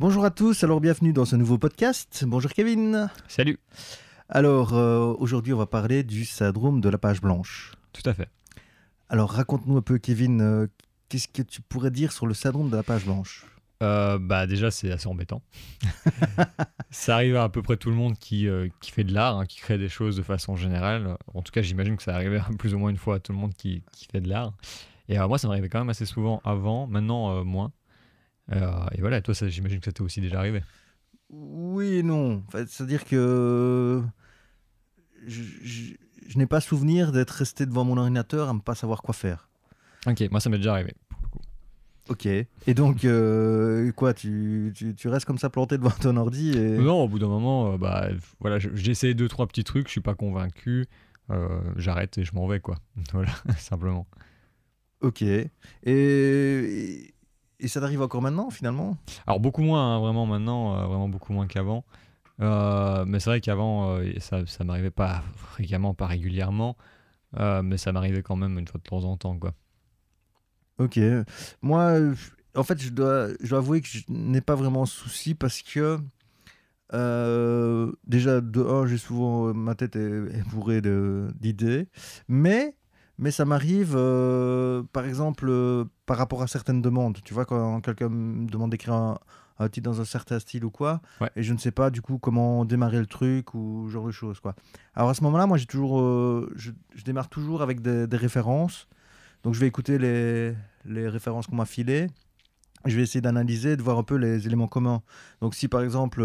Bonjour à tous, alors bienvenue dans ce nouveau podcast. Bonjour Kevin. Salut. Alors euh, aujourd'hui on va parler du syndrome de la page blanche. Tout à fait. Alors raconte-nous un peu Kevin, euh, qu'est-ce que tu pourrais dire sur le syndrome de la page blanche euh, bah déjà c'est assez embêtant. ça arrive à peu près tout le monde qui, fait de l'art, hein, qui crée des choses de façon générale. En tout cas j'imagine que ça arrivait plus ou moins une fois à tout le monde qui, fait de l'art. Et moi ça m'arrivait quand même assez souvent avant, maintenant moins. Euh, et voilà, toi, j'imagine que ça t'est aussi déjà arrivé. Oui et non. C'est-à-dire que je, n'ai pas souvenir d'être resté devant mon ordinateur à ne pas savoir quoi faire. Ok, moi ça m'est déjà arrivé. Ok. Et donc, euh, quoi, tu, restes comme ça planté devant ton ordi Non, au bout d'un moment, euh, bah, voilà, j'essaie deux, trois petits trucs, je suis pas convaincu, j'arrête et je m'en vais, quoi. Voilà, simplement. Ok. Et, et ça t'arrive encore maintenant, finalement Alors, beaucoup moins, hein, vraiment, maintenant, euh, vraiment beaucoup moins qu'avant. Euh, mais c'est vrai qu'avant, euh, ça, ça m'arrivait pas fréquemment, pas régulièrement, mais ça m'arrivait quand même une fois de temps en temps, quoi. Ok. Moi, en fait, je dois, je dois avouer que je n'ai pas vraiment souci parce que déjà, de j'ai souvent ma tête est, est bourrée d'idées, mais mais ça m'arrive, euh, par exemple, euh, par rapport à certaines demandes. Tu vois, quand quelqu'un me demande d'écrire un, titre dans un certain style ou quoi, et je ne sais pas du coup comment démarrer le truc ou genre de choses. Quoi. Alors à ce moment-là, moi, j'ai toujours, euh, je, démarre toujours avec des, références. Donc je vais écouter les, les références qu'on m'a filées. Je vais essayer d'analyser, de voir un peu les éléments communs. Donc si par exemple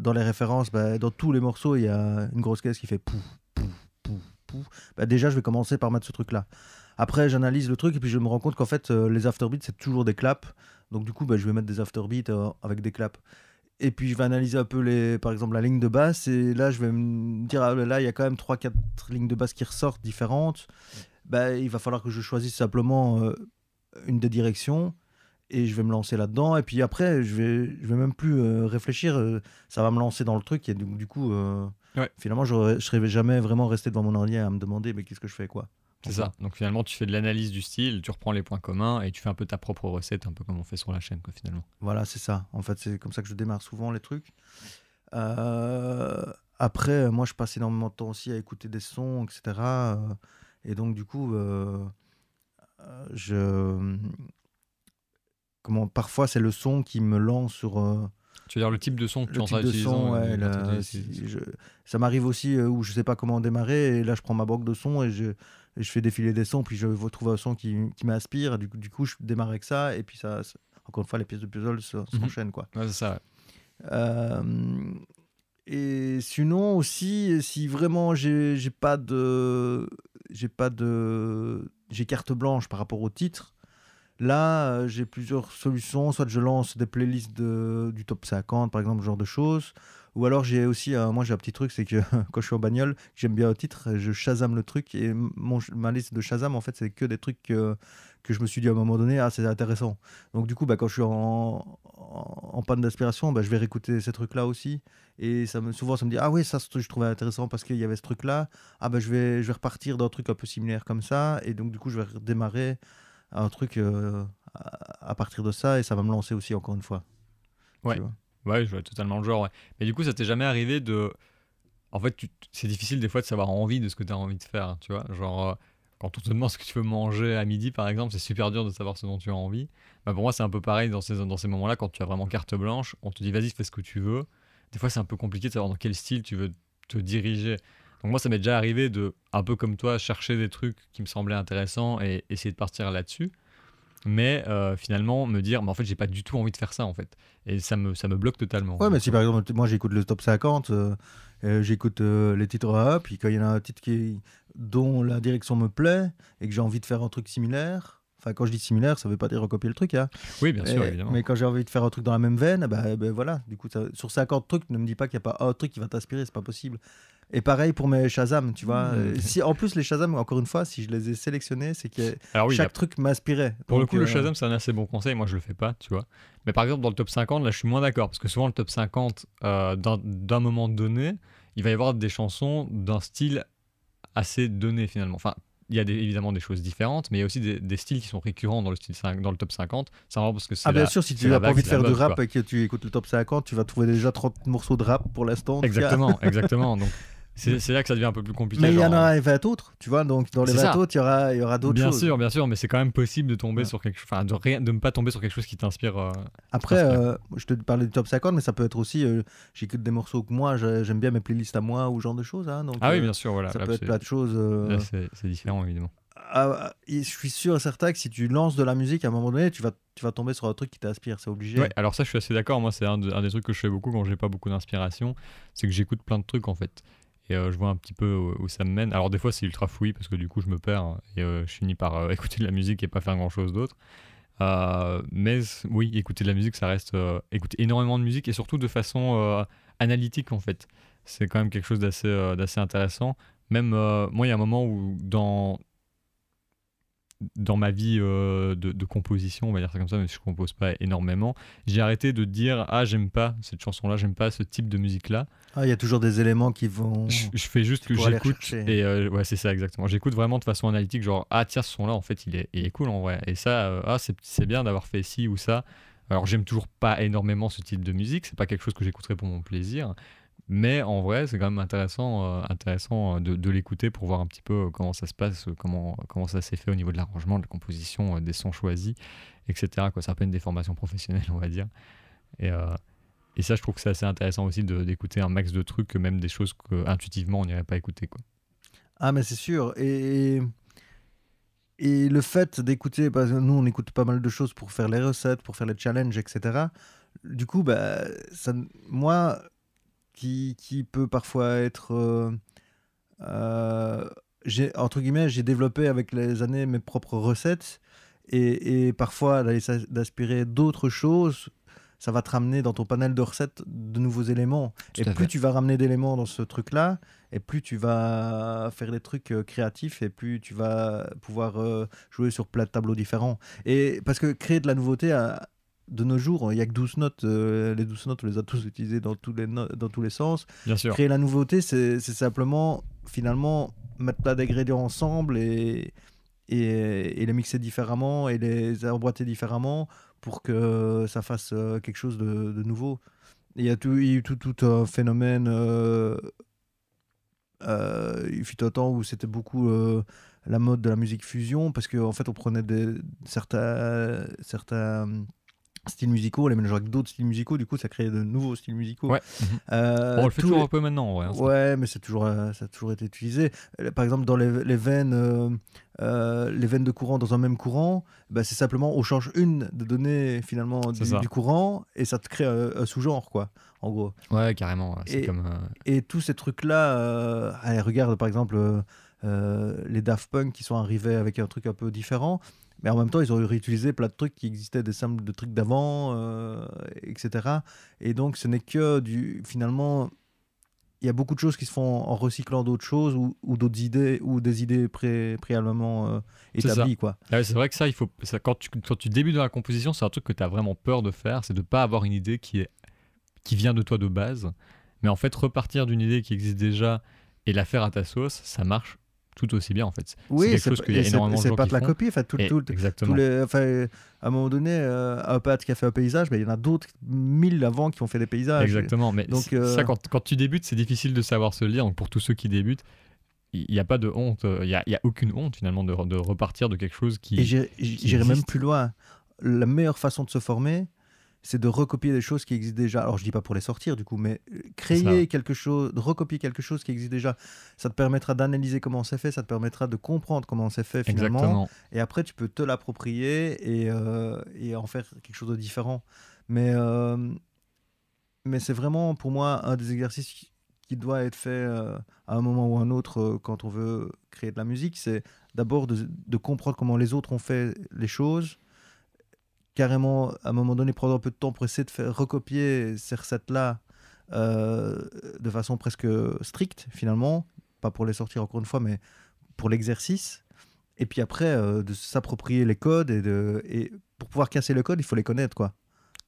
dans les références, ben, dans tous les morceaux, il y a une grosse caisse qui fait pouf, bah, déjà je vais commencer par mettre ce truc là. Après j'analyse le truc et puis je me rends compte qu'en fait les euh, les afterbeats c'est toujours des claps, donc du coup bah, je vais mettre des afterbeats euh, avec des claps. Et puis je vais analyser un peu les, par exemple la ligne de basse et là je vais me dire ah, là il y a quand même 3-4 lignes de basse qui ressortent différentes. Bah, il va falloir que je choisisse simplement euh, une des directions et je vais me lancer là-dedans. Et puis après, je vais, je vais même plus réfléchir. ça va me lancer dans le truc. Et du coup, Ouais. Finalement, je ne serais jamais vraiment resté devant mon ordi à me demander mais qu'est-ce que je fais quoi. C'est ça. Donc finalement, tu fais de l'analyse du style, tu reprends les points communs et tu fais un peu ta propre recette, un peu comme on fait sur la chaîne quoi, finalement. Voilà, c'est ça. En fait, c'est comme ça que je démarre souvent les trucs. Euh, après, moi, je passe énormément de temps aussi à écouter des sons, etc. Euh, et donc, du coup, euh, je comment parfois c'est le son qui me lance sur tu veux dire le type de son que le tu son, euh, ouais, Ça m'arrive aussi euh, où je sais pas comment démarrer et là je prends ma banque de sons et je, fais défiler des sons puis je trouve un son qui, qui m'inspire du, du, coup je démarre avec ça et puis ça, encore une fois les pièces de puzzle mhm. s'enchaînent quoi. Ouais, c'est ça. Euh, et sinon aussi si vraiment j'ai pas de j'ai pas de j'ai carte blanche par rapport au titre Là, euh, j'ai plusieurs solutions. Soit je lance des playlists du top 50, par exemple, ce genre de choses. Ou alors j'ai aussi, euh, moi j'ai un petit truc, c'est que quand je suis en bagnole, j'aime bien le titre, je Shazam le truc et mon, ma liste de Shazam en fait c'est que des trucs que je me suis dit à un moment donné, ah c'est intéressant. Donc du coup bah, quand je suis en, panne d'aspiration bah, je vais réécouter ces trucs là aussi et ça me, souvent ça me dit ah oui ça je trouvais intéressant parce qu'il y avait ce truc là, ah bah je vais, je vais repartir d'un truc un peu similaire comme ça et donc du coup je vais redémarrer un truc euh, à partir de ça et ça va me lancer aussi encore une fois. Ouais, ouais je vois totalement le genre. Mais du coup, ça t'est jamais arrivé de. En fait, c'est difficile des fois de savoir envie de ce que tu as envie de faire, tu vois. Genre. Euh, quand on te demande ce que tu veux manger à midi, par exemple, c'est super dur de savoir ce dont tu as envie. Bah, pour moi, c'est un peu pareil dans ces, dans ces moments-là, quand tu as vraiment carte blanche, on te dit vas-y, fais ce que tu veux. Des fois, c'est un peu compliqué de savoir dans quel style tu veux te diriger. Donc moi, ça m'est déjà arrivé de, un peu comme toi, chercher des trucs qui me semblaient intéressants et essayer de partir là-dessus. Mais euh, finalement, me dire, mais en fait, j'ai pas du tout envie de faire ça, en fait. Et ça me, ça me bloque totalement. Ouais, mais si par exemple, moi, j'écoute le top 50, euh, euh, j'écoute les titres A, puis quand il y en a un titre qui, dont la direction me plaît et que j'ai envie de faire un truc similaire, Enfin, quand je dis similaire, ça ne veut pas dire recopier le truc. Hein. Oui, bien sûr, évidemment. Mais quand j'ai envie de faire un truc dans la même veine, bah, ben voilà. Du coup, sur 50 trucs, ne me dis pas qu'il n'y a pas un truc qui va t'inspirer, c'est pas possible. Et pareil pour mes Shazam, tu vois. Mmh. Euh, si, en plus, les Shazam, encore une fois, si je les ai sélectionnés, c'est que chaque truc m'inspirait. Pour le coup, le euh, Shazam, c'est un assez bon conseil. Moi, je le fais pas, tu vois. Mais par exemple, dans le top 50, là, je suis moins d'accord. Parce que souvent, le top 50, euh, d'un moment donné, il va y avoir des chansons d'un style assez donné, finalement. Enfin, il y a évidemment des choses différentes, mais il y a aussi des, styles qui sont récurrents dans le, style dans le top 50. C'est parce que Ah, bien sûr, si tu n'as pas envie de faire de rap et que tu écoutes le top 50, tu vas trouver déjà 30 morceaux de rap pour l'instant. Exactement, exactement. Donc, c'est là que ça devient un peu plus compliqué. Mais il y en aura 20 euh, autres, tu vois. Donc, dans les 20 autres, il y aura, y aura d'autres Bien sûr, bien sûr, mais c'est quand même possible de tomber sur quelque Enfin, de, de ne pas tomber sur quelque chose qui t'inspire. Euh, Après, euh, je te parlais du top 50, mais ça peut être aussi. J'écoute des morceaux que moi, j'aime bien mes playlists à moi ou genre de choses. Hein, ah oui, bien sûr, voilà. Ça peut être plein de choses. C'est différent, évidemment. Ah, ah, je suis sûr et certain que si tu lances de la musique à un moment donné, tu vas, tu vas tomber sur un truc qui t'inspire, c'est obligé. alors ça, je suis assez d'accord. Moi, c'est un, un, des trucs que je fais beaucoup quand j'ai pas beaucoup d'inspiration, c'est que j'écoute plein de trucs en fait et euh, je vois un petit peu où, ça me mène. Alors des fois c'est ultra fouillis parce que du coup je me perds hein, et euh, je finis par euh, écouter de la musique et pas faire grand chose d'autre. mais oui, écouter de la musique, ça reste écouter énormément de musique et surtout de façon analytique en fait. C'est quand même quelque chose d'assez d'assez intéressant. Même moi, il y a un moment où dans dans ma vie euh, de, composition, on va dire ça comme ça, mais je compose pas énormément, j'ai arrêté de dire ah j'aime pas cette chanson-là, j'aime pas ce type de musique-là. Ah il y a toujours des éléments qui vont. Je, fais juste que j'écoute et euh, ouais c'est ça exactement. J'écoute vraiment de façon analytique, genre ah tiens ce son-là en fait il est, il est cool en vrai et ça euh, ah c'est bien d'avoir fait ci ou ça. Alors j'aime toujours pas énormément ce type de musique, c'est pas quelque chose que j'écouterais pour mon plaisir, mais en vrai, c'est quand même intéressant, euh, intéressant euh, de, l'écouter pour voir un petit peu euh, comment ça se passe, comment, comment ça s'est fait au niveau de l'arrangement, de la composition, des sons choisis, etc. Quoi. ça un peu une déformation professionnelle, on va dire. Et, et ça, je trouve que c'est assez intéressant aussi de, d'écouter un max de trucs, même des choses que intuitivement on n'irait pas écouter. Quoi. Ah, mais c'est sûr. Et, et le fait d'écouter, parce nous, on écoute pas mal de choses pour faire les recettes, pour faire les challenges, etc. Du coup, bah, ça, moi, qui, peut parfois être. Euh, euh, j'ai, entre guillemets, j'ai développé avec les années mes propres recettes. Et, et parfois, d'aspirer d'autres choses ça va te ramener dans ton panel de recettes de nouveaux éléments. et plus tu vas ramener d'éléments dans ce truc-là, et plus tu vas faire des trucs euh, créatifs, et plus tu vas pouvoir jouer sur plein de tableaux différents. Et parce que créer de la nouveauté de nos jours, il n'y a que 12 notes. Euh, les 12 notes, on les a tous utilisées dans tous les, dans tous les sens. Bien Créer la nouveauté, c'est simplement, finalement, mettre des ingrédients ensemble et, et, les mixer différemment et les emboîter différemment pour que ça fasse euh, quelque chose de, nouveau. Il y, a tout, eu tout, un phénomène. Euh, il fut un temps où c'était beaucoup la mode de la musique fusion parce qu'en en fait, on prenait des, certains. certains styles musicaux, les mélange avec d'autres styles musicaux, du coup ça crée de nouveaux styles musicaux. Euh, on le fait toujours un peu maintenant. Ouais, hein, ouais mais c'est toujours, euh, ça a toujours été utilisé. Euh, par exemple, dans les, veines, les veines de courant dans un même courant, bah, c'est simplement on change une de données finalement du, courant et ça te crée un, sous-genre quoi, en gros. Ouais, carrément. Et, comme, et, tous ces trucs là, regarde par exemple les Daft Punk qui sont arrivés avec un truc un peu différent. Mais en même temps, ils ont réutilisé plein de trucs qui existaient, des samples de trucs d'avant, euh, etc. Et donc, ce n'est que du. Finalement, il y a beaucoup de choses qui se font en recyclant d'autres choses ou, d'autres idées ou des idées pré, préalablement euh, établies. Quoi. Ah c'est vrai que ça, il faut, ça, quand, tu, quand débutes dans la composition, c'est un truc que tu as vraiment peur de faire, c'est de ne pas avoir une idée qui, est, qui vient de toi de base. Mais en fait, repartir d'une idée qui existe déjà et la faire à ta sauce, ça marche tout aussi bien en fait. Oui, c'est quelque chose qu'il y a énormément de pas de la copie, tout, tout, exactement. à un moment donné, euh, un pâte qui a fait un paysage, mais il y en a d'autres mille avant qui ont fait des paysages. Exactement, mais donc ça, euh, quand, tu débutes, c'est difficile de savoir se lire. Donc pour tous ceux qui débutent, il n'y a pas de honte, euh, il n'y a, aucune honte finalement de, de, repartir de quelque chose qui. Et j'irai même plus loin. La meilleure façon de se former, c'est de recopier des choses qui existent déjà. Alors, je dis pas pour les sortir, du coup, mais euh, créer quelque chose, recopier quelque chose qui existe déjà, ça te permettra d'analyser comment c'est fait, ça te permettra de comprendre comment c'est fait finalement. Et après, tu peux te l'approprier euh, et, en faire quelque chose de différent. Mais, euh, mais c'est vraiment pour moi un des exercices qui, doit être fait à un moment ou à un autre quand on veut créer de la musique. C'est d'abord de comprendre comment les autres ont fait les choses carrément, à un moment donné, prendre un peu de temps pour essayer de faire recopier ces recettes-là euh, de façon presque stricte, finalement. Pas pour les sortir encore une fois, mais pour l'exercice. Et puis après, euh, de s'approprier les codes. Et, de, et pour pouvoir casser le code, il faut les connaître, quoi.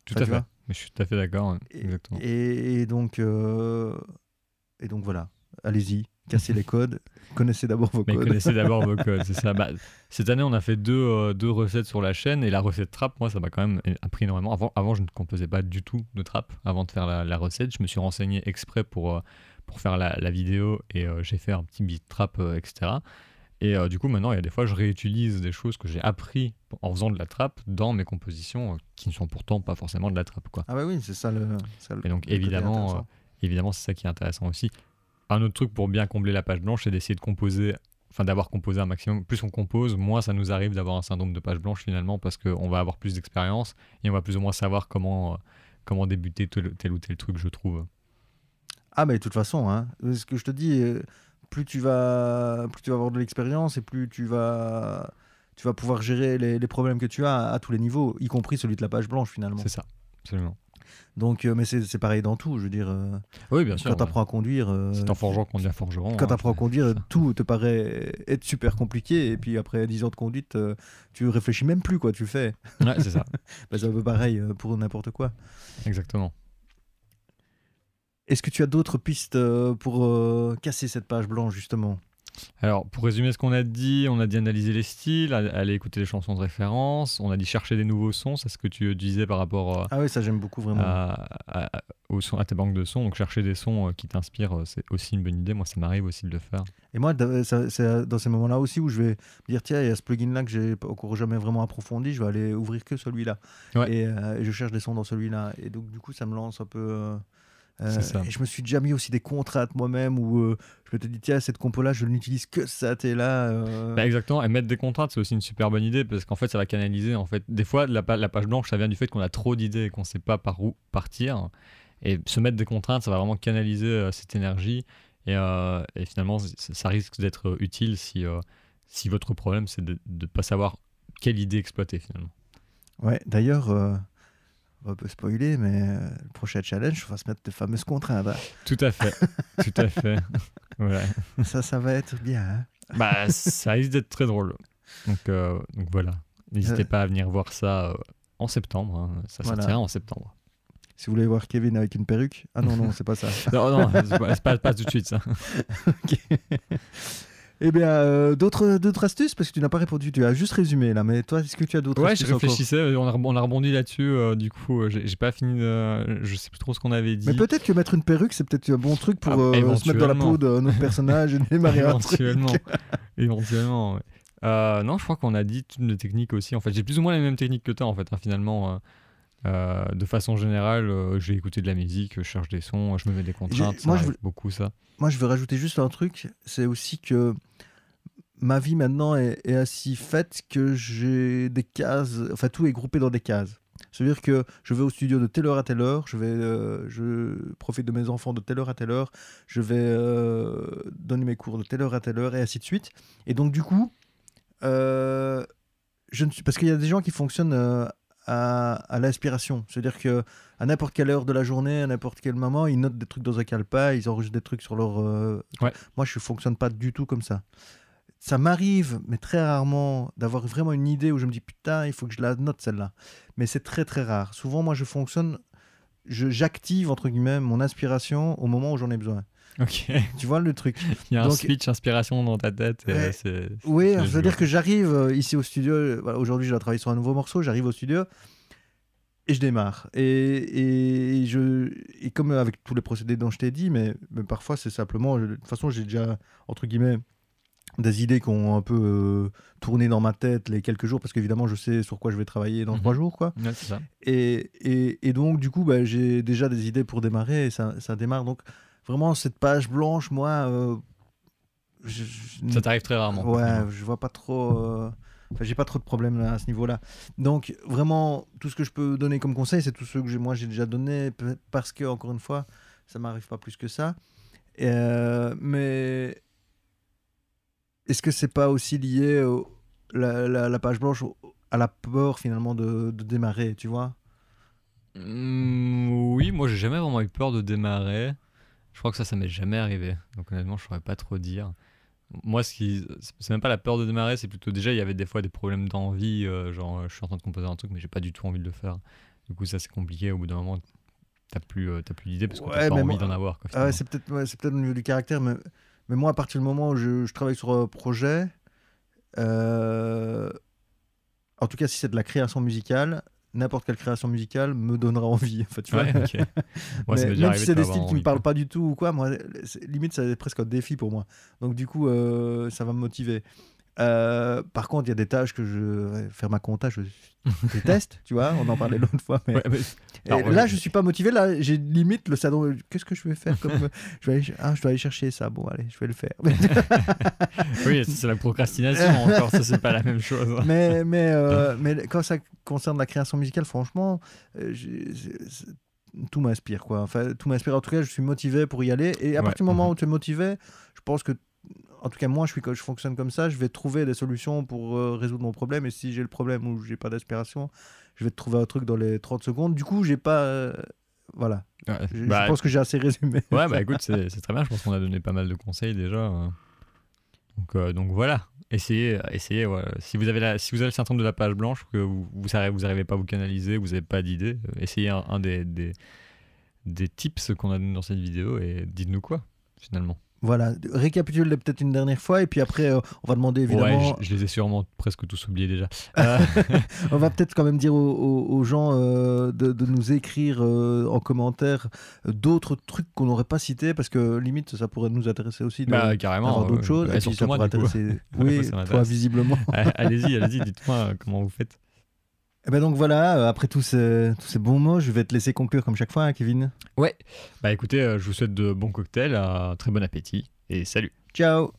Tout à fait. Mais je suis tout à fait d'accord. Hein, exactement. Et, et donc euh, voilà. Allez-y. Casser les codes, connaissez d'abord vos codes. Connaissez d'abord vos codes, c'est ça. Bah, cette année, on a fait euh, deux, recettes sur la chaîne et la recette trappe, moi, ça m'a quand même appris énormément. Avant, avant je ne composais pas du tout de trappe avant de faire la, recette. Je me suis renseigné exprès pour, euh, pour faire la, vidéo et euh, j'ai fait un petit bit trap, etc. Et du coup, maintenant, il y a des fois, je réutilise des choses que j'ai appris en faisant de la trappe dans mes compositions qui ne sont pourtant pas forcément de la trappe. Quoi. Ah, bah oui, c'est ça le. et donc, évidemment. Évidemment, c'est ça qui est intéressant aussi. Un autre truc pour bien combler la page blanche, c'est d'essayer de composer, enfin d'avoir composé un maximum. Plus on compose, moins ça nous arrive d'avoir un syndrome de page blanche finalement, parce qu'on va avoir plus d'expérience et on va plus ou moins savoir comment, euh, comment débuter tel, ou tel truc, je trouve. Ah, mais de toute façon, hein, ce que je te dis, euh, plus tu vas, plus tu vas avoir de l'expérience et plus tu vas tu vas pouvoir gérer les, problèmes que tu as à tous les niveaux, y compris celui de la page blanche finalement. C'est ça, absolument. Donc, euh, mais c'est pareil dans tout, je veux dire. Euh, oui, bien sûr. Quand tu apprends à conduire. Euh, c'est en forgeant qu'on devient forgeron. Quand hein, tu apprends à conduire, tout te paraît être super compliqué. Et puis après 10 ans de conduite, tu réfléchis même plus, quoi, tu fais. Ouais, c'est ça. bah, c'est un peu pareil pour n'importe quoi. Exactement. Est-ce que tu as d'autres pistes pour casser cette page blanche, justement alors, pour résumer ce qu'on a dit, on a dit analyser les styles, aller écouter les chansons de référence, on a dit chercher des nouveaux sons, c'est ce que tu disais par rapport euh, ah oui, ça j'aime beaucoup vraiment. À, tes banques de sons. Donc, chercher des sons euh, qui t'inspirent, euh, c'est aussi une bonne idée. Moi, ça m'arrive aussi de le faire. Et moi, c'est dans ces moments-là aussi où je vais me dire tiens, il y a ce plugin-là que j'ai encore jamais vraiment approfondi, je vais aller ouvrir que celui-là. Et, je cherche des sons dans celui-là. Et donc, du coup, ça me lance un peu. Euh, et je me suis déjà mis aussi des contraintes moi-même où euh, je me suis dit, tiens, cette compo-là, je n'utilise que ça, t'es là. Euh. Bah, exactement, et mettre des contraintes, c'est aussi une super bonne idée parce qu'en fait, ça va canaliser. En fait, des fois, la, page blanche, ça vient du fait qu'on a trop d'idées et qu'on ne sait pas par où partir. Et se mettre des contraintes, ça va vraiment canaliser cette énergie. Et, et finalement, ça risque d'être utile si, si votre problème, c'est de ne pas savoir quelle idée exploiter finalement. Ouais, d'ailleurs on peut spoiler, mais euh, le prochain challenge, on va se mettre de fameuses contraintes. Hein. Tout à fait, tout à fait. Ça, ça va être bien. Hein. bah, ça risque d'être très drôle. Donc, euh, donc voilà. N'hésitez euh. pas à venir voir ça en septembre. Hein. Ça sortira en septembre. Si vous voulez voir Kevin avec une perruque. Ah non, non, c'est pas ça. non, non, c'est pas, pas, pas, tout de suite ça. ok. Eh bien, euh, d'autres, astuces Parce que tu n'as pas répondu, tu as juste résumé là, mais toi, est-ce que tu as d'autres ouais, astuces Ouais, je réfléchissais, on a, on a, rebondi là-dessus, euh, du coup, euh, j'ai, pas fini, de, je sais plus trop ce qu'on avait dit. Mais peut-être que mettre une perruque, c'est peut-être un bon truc pour ah, se mettre dans la peau de notre personnage et démarrer un truc. éventuellement, non, je crois qu'on a dit toutes technique techniques aussi. En fait, j'ai plus ou moins les mêmes techniques que toi, en fait, hein, finalement. Euh, de façon générale, euh, j'ai écouté de la musique, je cherche des sons, je me mets des contraintes. Moi, ça je veux, beaucoup ça. Moi, je veux rajouter juste un truc, c'est aussi que ma vie maintenant est, est ainsi faite que j'ai des cases, enfin tout est groupé dans des cases. C'est-à-dire que je vais au studio de telle heure à telle heure, je, vais, euh, je profite de mes enfants de telle heure à telle heure, je vais donner mes cours de telle heure à telle heure, et ainsi de suite. Et donc, du coup, je ne suis... parce qu'il y a des gens qui fonctionnent à, à C'est-à-dire que à n'importe quelle heure de la journée, à n'importe quel moment, ils notent des trucs dans un calepin, ils enregistrent des trucs sur leur. Euh, moi, je fonctionne pas du tout comme ça. Ça m'arrive, mais très rarement, d'avoir vraiment une idée où je me dis putain, il faut que je la note celle-là. Mais c'est très très rare. Souvent, moi, je fonctionne, j'active entre guillemets mon inspiration au moment où j'en ai besoin. Tu vois le truc. Il y a un switch inspiration dans ta tête. Euh, oui, je veux dire que j'arrive euh, ici au studio. Euh, aujourd'hui, je dois travailler sur un nouveau morceau. J'arrive au studio et je démarre. Et, et, je, et comme avec tous les procédés dont je t'ai dit, mais, parfois, c'est simplement. de toute façon, j'ai déjà, entre guillemets, des idées qui ont un peu tourné dans ma tête les quelques jours, parce qu'évidemment, je sais sur quoi je vais travailler dans trois mhm. jours. Quoi. ça. Et, et, et, donc, du coup, bah, j'ai déjà des idées pour démarrer, et ça, ça démarre. Donc, vraiment, cette page blanche, moi. Euh, ça t'arrive très rarement. Ouais, je vois pas trop. Euh, enfin, j'ai pas trop de problèmes à ce niveau-là. Donc, vraiment, tout ce que je peux donner comme conseil, c'est tout ce que moi j'ai déjà donné, parce que, encore une fois, ça m'arrive pas plus que ça. Euh, mais est-ce que c'est pas aussi lié, la, page blanche, à la peur finalement de, démarrer, tu vois mmh, Oui, moi j'ai jamais vraiment eu peur de démarrer. Je crois que ça, ça m'est jamais arrivé. Donc honnêtement, je saurais pas trop dire. Moi, ce qui, c'est même pas la peur de démarrer, c'est plutôt déjà, il y avait des fois des problèmes d'envie, euh, genre je suis en train de composer un truc, mais j'ai pas du tout envie de le faire. Du coup, ça c'est compliqué. Au bout d'un moment, t'as plus, euh, plus d'idées parce que ouais, t'as pas envie d'en avoir. Quoi, ah, c'est peut-être, ouais, c'est peut-être au niveau du caractère, mais, mais moi, à partir du moment où je, travaille sur un euh, projet, en tout cas, si c'est de la création musicale, n'importe quelle création musicale me donnera envie. tu vois. même si c'est des styles qui me parlent pas du tout ou quoi, moi, limite, c'est presque un défi pour moi. Donc, du coup, euh, ça va me motiver. Euh, par contre, il y a des tâches que je faire ma compta, je déteste, tu vois. On en parlait l'autre fois. là, je ne suis pas motivé. Là, j'ai limite le salon. Qu'est-ce que je vais faire ah, je, dois aller chercher ça. Bon, allez, je vais le faire. oui, c'est la procrastination encore. Ça, c'est pas la même chose. Hein. Mais euh, hein mais quand ça concerne la création musicale, franchement, euh, tout m'inspire quoi. Enfin, tout m'inspire. En tout cas, je suis motivé pour y aller. Et à partir du moment mhm. où tu es motivé, je pense que en tout cas moi je, suis, je fonctionne comme ça, je vais trouver des solutions pour euh, résoudre mon problème et si j'ai le problème ou j'ai pas d'aspiration, je vais trouver un truc dans les 30 secondes. Du coup j'ai pas... Euh, voilà. je, bah, pense que j'ai assez résumé. Ouais bah écoute c'est très bien, je pense qu'on a donné pas mal de conseils déjà. Hein. Donc, euh, donc voilà, essayez, essayez si, vous avez si vous avez le symptôme de la page blanche, que vous n'arrivez arrivez pas à vous canaliser, vous n'avez pas d'idée, essayez un, des, des, des tips qu'on a donné dans cette vidéo et dites-nous quoi finalement. Voilà, récapitule peut-être une dernière fois et puis après euh, on va demander évidemment. Ouais, je, les ai sûrement presque tous oubliés déjà. Euh, on va peut-être quand même dire aux, gens euh, de, nous écrire en commentaire d'autres trucs qu'on n'aurait pas cités parce que limite ça pourrait nous intéresser aussi. De, bah, d'autres choses. Et bah, puis, ça moi, intéresser... Oui, toi visiblement. allez-y, allez-y, dites-moi comment vous faites. Et eh ben donc voilà, euh, après tous ces, bons mots, je vais te laisser conclure comme chaque fois, hein, Kevin. Ouais. Bah écoutez, euh, je vous souhaite de bons cocktails, un euh, très bon appétit et salut. Ciao.